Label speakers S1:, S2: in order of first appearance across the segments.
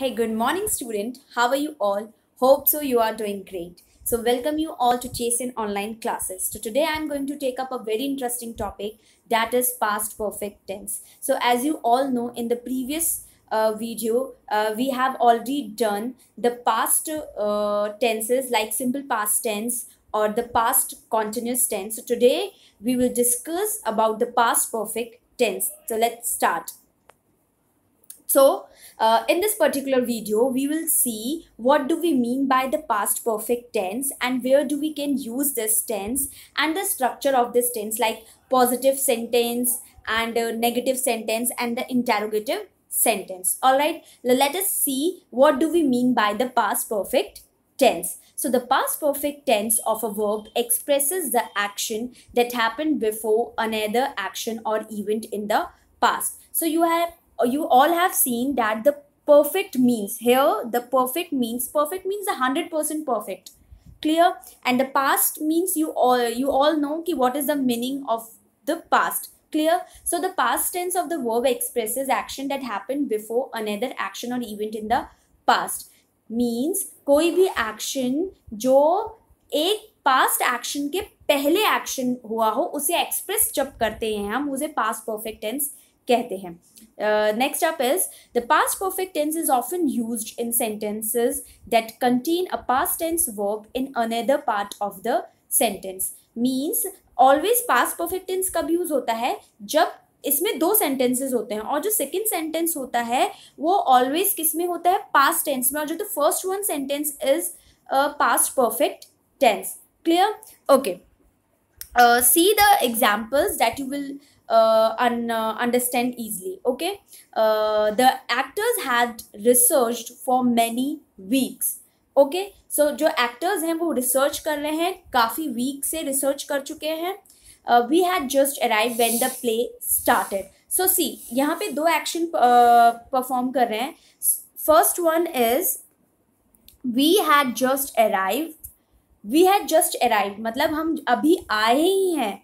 S1: Hey, good morning, student. How are you all? Hope so you are doing great. So welcome you all to in Online Classes. So today I'm going to take up a very interesting topic that is past perfect tense. So as you all know in the previous uh, video, uh, we have already done the past uh, tenses like simple past tense or the past continuous tense. So today we will discuss about the past perfect tense. So let's start. So uh, in this particular video, we will see what do we mean by the past perfect tense and where do we can use this tense and the structure of this tense like positive sentence and uh, negative sentence and the interrogative sentence. Alright, let us see what do we mean by the past perfect tense. So the past perfect tense of a verb expresses the action that happened before another action or event in the past. So you have you all have seen that the perfect means here the perfect means perfect means the percent perfect clear and the past means you all you all know ki what is the meaning of the past clear so the past tense of the verb expresses action that happened before another action or event in the past means कोई भी action जो एक past action के पहले action हुआ हो उसे express जब करते हैं हम उसे पास्ट परफेक्ट टेंस कहते हैं next up is the past perfect tense is often use in sentences that contain a past tense verb in another part of the sentence means always past perfect tense कब use होता है जब इसमें दो sentences होते हैं और जो सेकंड सेंटेंस होता है वो ऑलवेज किस में होता है पास्ट टेंस में और जो तो first one sentence is past perfect tense clear okay see the examples that you will uh, un, uh, understand easily okay uh, the actors had researched for many weeks okay so जो actors हैं वो research कर रहे हैं काफ़ी week से research कर चुके हैं we had just arrive when the play started so see यहाँ पे दो एक्शन परफॉर्म uh, कर रहे हैं first one is we had just arrive we had just arrive मतलब हम अभी आए ही हैं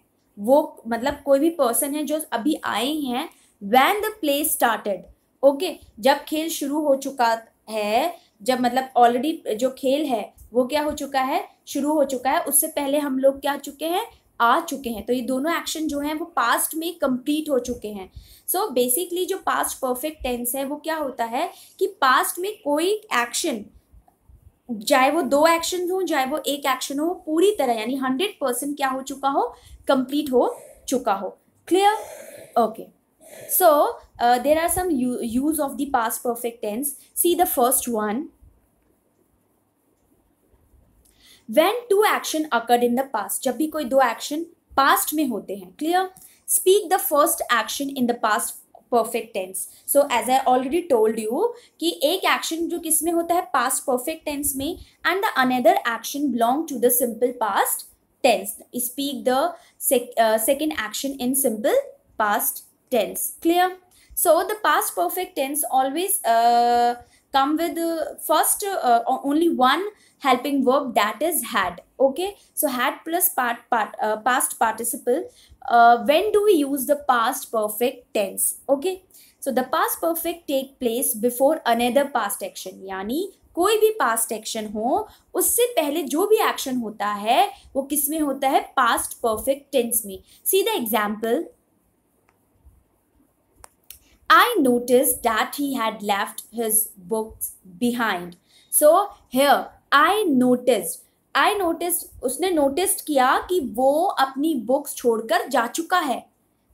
S1: वो मतलब कोई भी पर्सन है जो अभी आए हैं when the play started okay जब खेल शुरू हो चुका है जब मतलब ऑलरेडी जो खेल है वो क्या हो चुका है शुरू हो चुका है उससे पहले हम लोग क्या चुके हैं आ चुके हैं तो ये दोनों एक्शन जो हैं वो पास्ट में कंप्लीट हो चुके हैं सो so बेसिकली जो पास्ट परफेक्ट टेंस है वो क्या होता है कि पास्ट में कोई एक्शन चाहे वो दो एक्शन हो चाहे वो एक एक्शन हो पूरी तरह यानी हंड्रेड परसेंट क्या हो चुका हो कंप्लीट हो चुका हो clear okay so there are some use of the past perfect tense see the first one when two action occurred in the past जब भी कोई दो एक्शन पास्ट में होते हैं clear speak the first action in the past perfect tense so as I already told you कि एक action जो किस में होता है पास्ट परफेक्ट टेंस में and the another action belong to the simple past tense speak the second action in simple past tense clear so the past perfect tense always come with uh, first uh, only one helping verb that is had okay so had plus part, part uh, past participle uh, when do we use the past perfect tense okay so the past perfect take place before another past action yani कोई भी past action हो उससे पहले जो भी action होता है वो किस में होता है पास्ट परफेक्ट टेंस में सीधा example I noticed that he had left his books behind. So here I noticed. I noticed उसने noticed किया कि वो अपनी books छोड़कर जा चुका है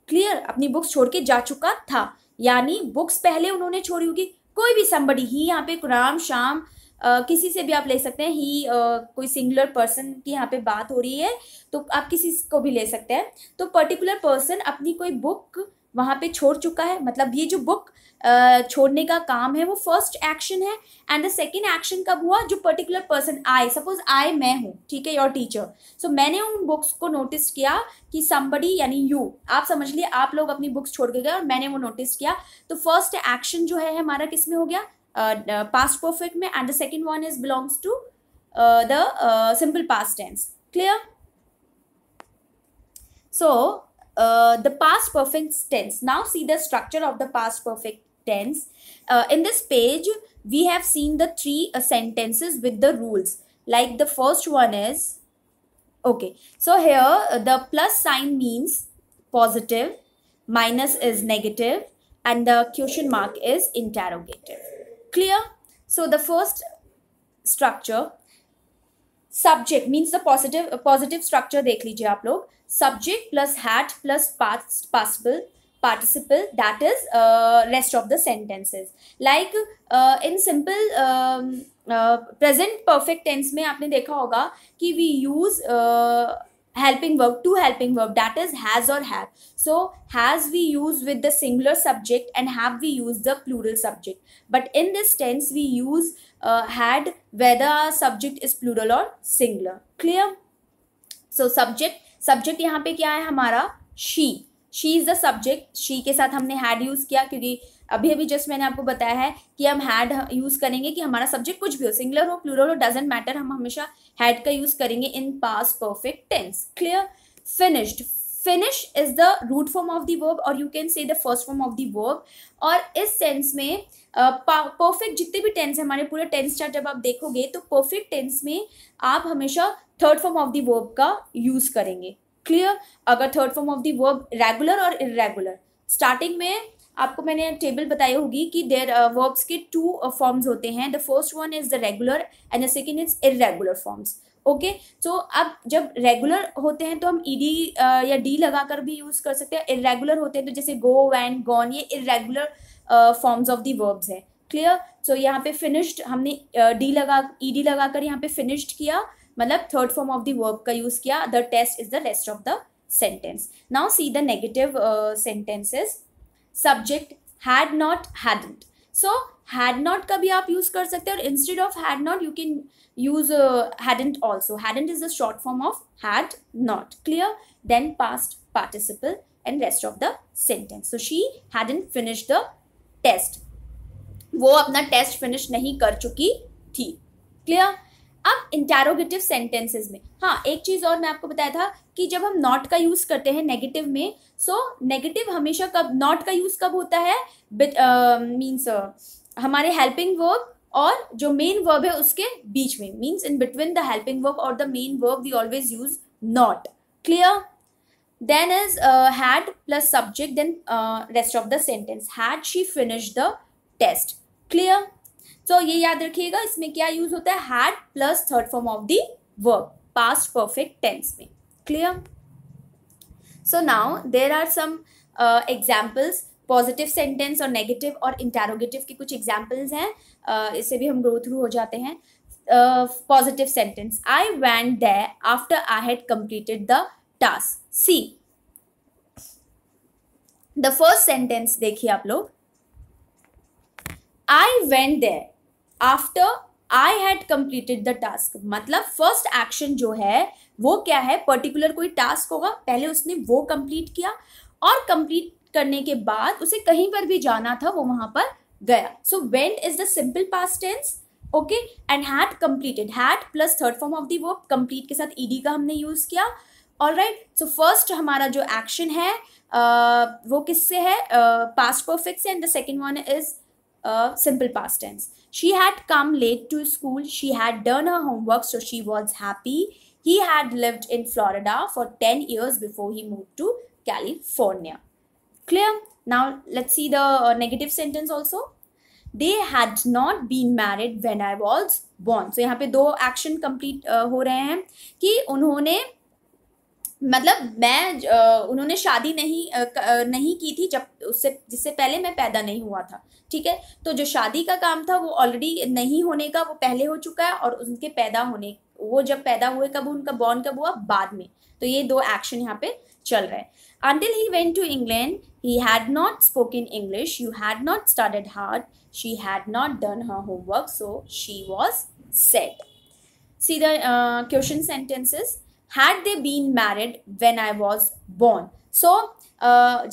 S1: क्लियर अपनी बुक्स छोड़ के जा चुका था यानी बुक्स पहले उन्होंने छोड़ी होगी कोई भी संबड़ी ही यहाँ पे राम शाम Uh, किसी से भी आप ले सकते हैं ही uh, कोई सिंगुलर पर्सन की यहाँ पे बात हो रही है तो आप किसी को भी ले सकते हैं तो पर्टिकुलर पर्सन अपनी कोई बुक वहाँ पे छोड़ चुका है मतलब ये जो बुक छोड़ने का काम है वो फर्स्ट एक्शन है एंड द सेकेंड एक्शन कब हुआ जो पर्टिकुलर पर्सन आए सपोज आए मैं हूँ ठीक है योर टीचर सो मैंने उन बुक्स को नोटिस किया कि समबडी यानी यू आप समझ लिए आप लोग अपनी बुक्स छोड़ के गए और मैंने वो नोटिस किया तो फर्स्ट एक्शन जो है हमारा किस में हो गया पास्ट uh, परफेक्ट में and the second one is belongs to the simple past tense clear so Uh, the past perfect tense. Now see the structure of the past perfect tense. Uh, in this page, we have seen the three uh, sentences with the rules. Like the first one is, okay, so here uh, the plus sign means positive, minus is negative and the question mark is interrogative. Clear? So the first structure, subject means the positive, uh, positive structure देख लीजिए आप लोग subject plus had plus past possible participle that is uh, rest of the sentences like uh, in simple um, uh, present perfect tense में आपने देखा होगा कि we use uh, helping verb to helping verb that is has or have so has we use with the singular subject and have we use the plural subject but in this tense we use uh, had whether subject is plural or singular clear so subject subject यहाँ पे क्या है हमारा she she is the subject she के साथ हमने had use किया क्योंकि अभी अभी जस्ट मैंने आपको बताया है कि हम हैड यूज़ करेंगे कि हमारा सब्जेक्ट कुछ भी हो सिंगलर हो प्लूरल हो डजेंट मैटर हम हमेशा हैड का यूज़ करेंगे in past perfect tense clear finished finish is the root form of the verb और you can say the first form of the verb और इस सेंस में परफेक्ट uh, जितने भी टेंस हमारे पूरे टेंस चार्ट जब आप देखोगे तो परफेक्ट टेंस में आप हमेशा third form of the verb का यूज करेंगे क्लियर अगर third form of the verb regular और इरेगुलर स्टार्टिंग में आपको मैंने टेबल बताई होगी कि देर वर्ब्स uh, के टू फॉर्म्स uh, होते हैं the first one is the regular and the second is irregular forms okay so अब जब रेगुलर होते हैं तो हम ई डी uh, या डी लगा कर भी यूज़ कर सकते हैं इरेगुलर होते हैं तो जैसे गो वैन गॉन ये irregular forms of the verbs है क्लियर सो so, यहाँ पे फिनिश्ड हमने डी uh, लगा ई डी लगा कर यहाँ पे फिनिश्ड किया मतलब third form of the verb का यूज किया the test is the rest of the sentence now see the negative sentences subject had not hadn't so had not का भी आप यूज कर सकते हैं और instead of had not you can use hadn't also hadn't is the short form of had not clear then past participle and rest of the sentence so she hadn't finish the test वो अपना test finish नहीं कर चुकी थी clear अब interrogative sentences में हाँ एक चीज़ और मैं आपको बताया था कि जब हम नॉट का यूज़ करते हैं नेगेटिव में सो so, नेगेटिव हमेशा कब नॉट का यूज़ कब होता है मीन्स uh, uh, हमारे हेल्पिंग वर्ब और जो मेन वर्ब है उसके बीच में means in between the helping verb और the main verb we always use not clear then is had plus subject then rest of the sentence had she finish the test clear so तो ये याद रखिएगा इसमें क्या use होता है had plus third form of the verb past perfect tense में clear so now there are some examples positive sentence और नेगेटिव और इंटेरोगेटिव के कुछ एग्जाम्पल्स हैं uh, इससे भी हम ग्रो थ्रू हो जाते हैं positive sentence I went the after I had completed the task see the first sentence देखिए आप लोग I went there after I had completed the task मतलब फर्स्ट एक्शन जो है वो क्या है पर्टिकुलर कोई टास्क होगा पहले उसने वो कम्प्लीट किया और कम्प्लीट करने के बाद उसे कहीं पर भी जाना था वो वहां पर गया so went is the simple past tense okay and had completed had plus third form of the verb complete के साथ ईडी का हमने यूज किया ऑल राइट सो फर्स्ट हमारा जो एक्शन है uh, वो किससे है पास्ट परफेक्ट से and the second one is A simple past tense. She had come late to school. She had done her homework, so she was happy. He had lived in Florida for 10 years before he moved to California. Clear? Now let's see the uh, negative sentence also. They had not been married when I was born. So, यहाँ पे action complete. Complete uh, हो रहे हैं कि उन्होंने मतलब मैं उन्होंने शादी नहीं नहीं की थी जब उससे जिससे पहले मैं पैदा नहीं हुआ था ठीक है तो जो शादी का काम था वो ऑलरेडी नहीं होने का वो पहले हो चुका है और उनके पैदा होने वो जब पैदा हुए कब उनका बॉर्न कब हुआ बाद में तो ये दो एक्शन यहाँ पे चल रहे until he went to England he had not spoken English you had not started hard she had not done her homework so she was set सीधा question sentences had they been married when I was born so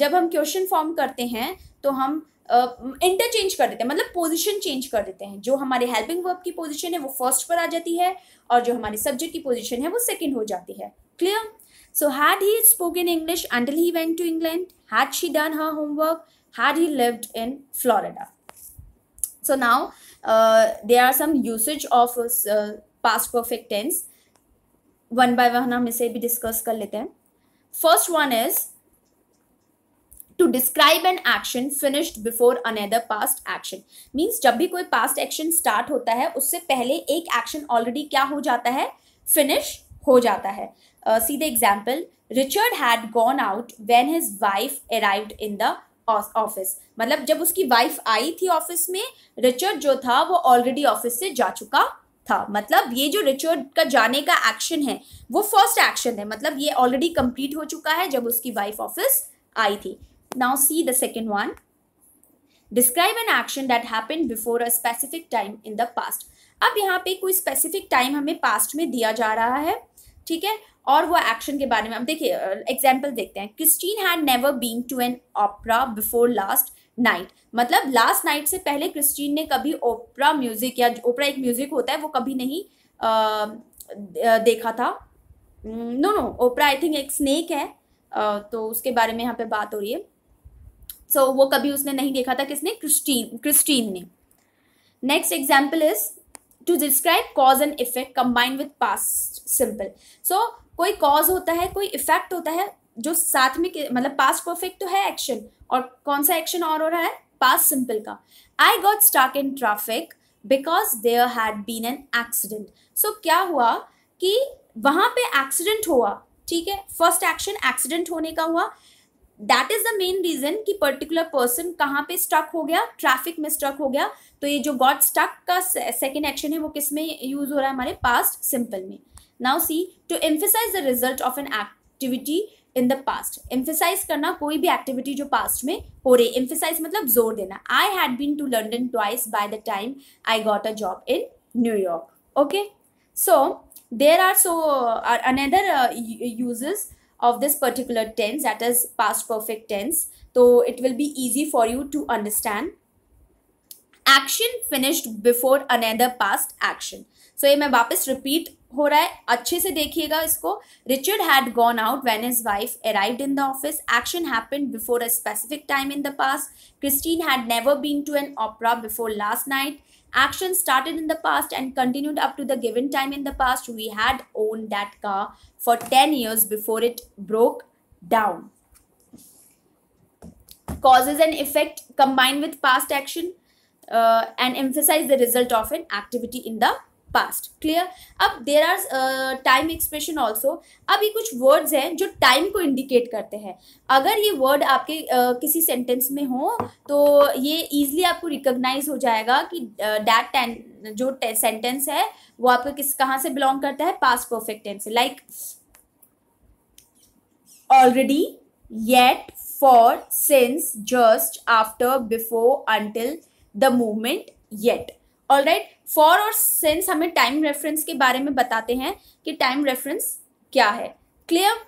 S1: जब हम question form करते हैं तो हम interchange uh, कर देते हैं मतलब पोजीशन चेंज कर देते हैं जो हमारे हेल्पिंग वर्ब की पोजीशन है वो फर्स्ट पर आ जाती है और जो हमारे सब्जेक्ट की पोजीशन है वो सेकंड हो जाती है clear so had he spoken English until he went to England had she done her homework had he lived in Florida so now there are some usage of past perfect tense one by one हम इसे भी discuss कर लेते हैं first one is to describe an action finished before another past action means जब भी कोई past action start होता है उससे पहले एक एक्शन ऑलरेडी क्या हो जाता है फिनिश हो जाता है uh, सीधे example Richard had gone out when his wife arrived in the office मतलब जब उसकी वाइफ आई थी ऑफिस में रिचर्ड जो था वो ऑलरेडी ऑफिस से जा चुका था मतलब ये जो रिचर्ड का जाने का एक्शन है वो फर्स्ट एक्शन है मतलब ये ऑलरेडी कंप्लीट हो चुका है जब उसकी वाइफ ऑफिस आई थी now see the second one describe an action that happen before a specific time in the past अब यहाँ पे कोई स्पेसिफिक टाइम हमें पास्ट में दिया जा रहा है ठीक है और वो एक्शन के बारे में अब देखिए एग्जाम्पल देखते हैं Christine had never been to an opera before last night मतलब लास्ट नाइट से पहले क्रिस्टीन ने कभी ओपरा म्यूजिक या ओपरा एक म्यूजिक होता है वो कभी नहीं आ, देखा था no no opera I think एक स्नेक है आ, तो उसके बारे में यहाँ पे बात हो रही है सो so, वो कभी उसने नहीं देखा था किसने क्रिस्टीन क्रिस्टीन ने next example is to describe cause and effect combined with past simple so कोई कॉज होता है कोई इफेक्ट होता है जो साथ में मतलब पास्ट परफेक्ट तो है एक्शन और कौन सा एक्शन और हो रहा है पास्ट सिंपल का I got stuck in traffic because there had been an accident so क्या हुआ कि वहां पे एक्सीडेंट हुआ ठीक है फर्स्ट एक्शन एक्सीडेंट होने का हुआ that is the main reason कि पर्टिकुलर पर्सन कहाँ पे स्टक हो गया ट्रैफिक में स्टक हो गया तो ये जो गॉट स्टक का सेकेंड एक्शन है वो किस में यूज हो रहा है हमारे पास्ट सिंपल में now see to emphasize the result of an activity in the past emphasize करना कोई भी एक्टिविटी जो पास्ट में हो रही एम्फेसाइज मतलब जोर देना I had been to London twice by the time I got a job in New York okay so there are so another usages of this particular tense that is past perfect tense तो it will be easy for you to understand action finished before another past action so ये मैं वापस repeat हो रहा है अच्छे से देखिएगा इसको Richard had gone out when his wife arrived in the office action happened before a specific time in the past Christine had never been to an opera before last night action started in the past and continued up to the given time in the past we had owned that car for 10 years before it broke down causes and effect combined with past action uh, and emphasize the result of an activity in the past clear अब there are time expression also अब ये कुछ words हैं जो time को indicate करते हैं अगर ये वर्ड आपके uh, किसी सेंटेंस में हो तो ये ईजिली आपको रिकोगनाइज हो जाएगा कि डैट टाइम जो सेंटेंस है वो आपको किस कहाँ से बिलोंग करता है पास्ट परफेक्ट टेंस से like already yet for since just after before until the movement yet all right for और सेंस हमें टाइम रेफरेंस के बारे में बताते हैं कि टाइम रेफरेंस क्या है clear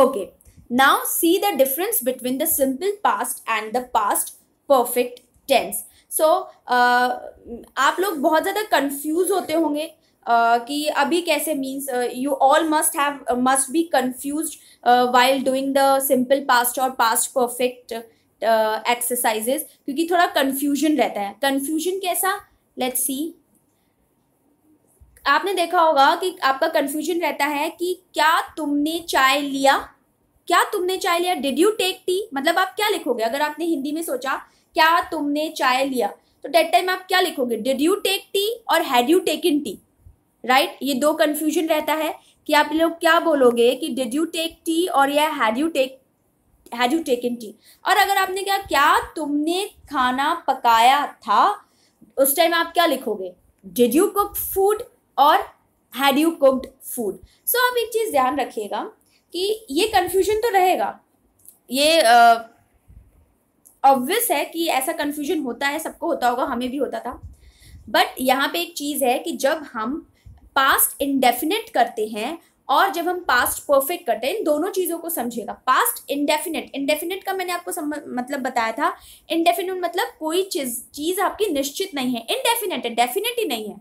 S1: okay now see the difference between the simple past and the past perfect tense so आप लोग बहुत ज़्यादा कंफ्यूज होते होंगे कि अभी कैसे means you all must have must be confuse while doing the simple past और पास्ट परफेक्ट एक्सरसाइजेज क्योंकि थोड़ा कन्फ्यूजन रहता है कन्फ्यूजन कैसा लेट सी आपने देखा होगा कि आपका कन्फ्यूजन रहता है कि क्या तुमने चाय लिया क्या तुमने चाय लिया डिड यू टेक टी मतलब आप क्या लिखोगे अगर आपने हिंदी में सोचा क्या तुमने चाय लिया तो डेट टाइम आप क्या लिखोगे डिड यू टेक टी और had you in tea right ये दो कन्फ्यूजन रहता है कि आप लोग क्या बोलोगे कि डिड यू टेक टी और या had you take had you take in tea और अगर आपने कहा क्या तुमने खाना पकाया था उस टाइम आप क्या लिखोगे डिड यू कुक फूड और had you cooked food so आप एक चीज़ ध्यान रखिएगा कि ये कन्फ्यूजन तो रहेगा ये ऑब्वियस uh, है कि ऐसा कन्फ्यूजन होता है सबको होता होगा हमें भी होता था बट यहाँ पे एक चीज़ है कि जब हम पास्ट इनडेफिनेट करते हैं और जब हम पास्ट परफेक्ट करते हैं इन दोनों चीज़ों को समझिएगा पास्ट इनडेफिनेट इंडेफिनेट का मैंने आपको सम, मतलब बताया था इनडेफिनेट मतलब कोई चीज़ चीज़ आपकी निश्चित नहीं है इनडेफिनेट है डेफिनेट ही नहीं है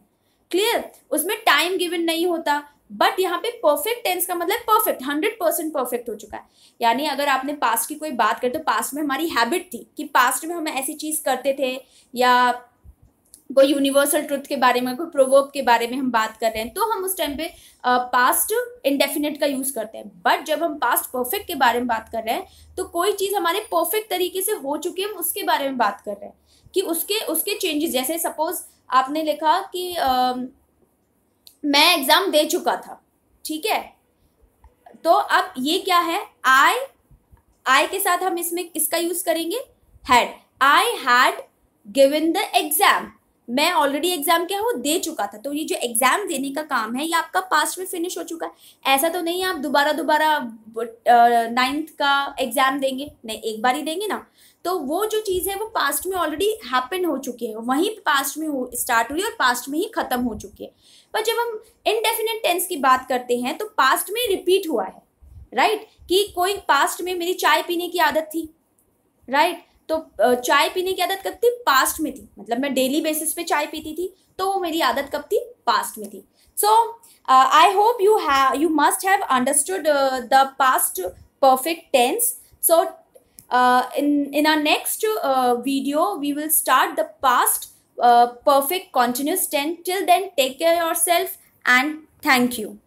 S1: क्लियर उसमें टाइम गिवन नहीं होता बट यहाँ पे परफेक्ट टेंस का मतलब परफेक्ट हंड्रेड परसेंट परफेक्ट हो चुका है यानी अगर आपने पास्ट की कोई बात करें तो पास्ट में हमारी हैबिट थी कि पास्ट में हम ऐसी चीज़ करते थे या कोई यूनिवर्सल ट्रुथ के बारे में कोई प्रोवर्ब के बारे में हम बात कर रहे हैं तो हम उस टाइम पे पास्ट इंडेफिनेट का यूज़ करते हैं बट जब हम पास्ट परफेक्ट के बारे में बात कर रहे हैं तो कोई चीज़ हमारे परफेक्ट तरीके से हो चुकी है हम उसके बारे में बात कर रहे हैं कि उसके उसके चेंजेस जैसे सपोज आपने लिखा कि आ, मैं एग्ज़ाम दे चुका था ठीक है तो अब ये क्या है आई आई के साथ हम इसमें किसका यूज़ करेंगे had I had given the exam मैं ऑलरेडी एग्जाम क्या हूँ दे चुका था तो ये जो एग्जाम देने का काम है ये आपका पास्ट में फिनिश हो चुका है ऐसा तो नहीं आप दोबारा दोबारा नाइन्थ का एग्जाम देंगे नहीं एक बार ही देंगे ना तो वो जो चीज़ है वो पास्ट में ऑलरेडी हैपन हो चुकी है वहीं पास्ट में हो स्टार्ट हुई और पास्ट में ही ख़त्म हो चुकी है पर जब हम इनडेफिनेट टेंस की बात करते हैं तो पास्ट में रिपीट हुआ है राइट right? कि कोई पास्ट में मेरी चाय पीने की आदत थी राइट तो चाय पीने की आदत कब थी पास्ट में थी मतलब मैं डेली बेसिस पे चाय पीती थी तो वो मेरी आदत कब थी पास्ट में थी सो आई होप यू है you must have understood the past perfect tense so in in our next video we will start the past perfect continuous tense till then take care yourself and thank you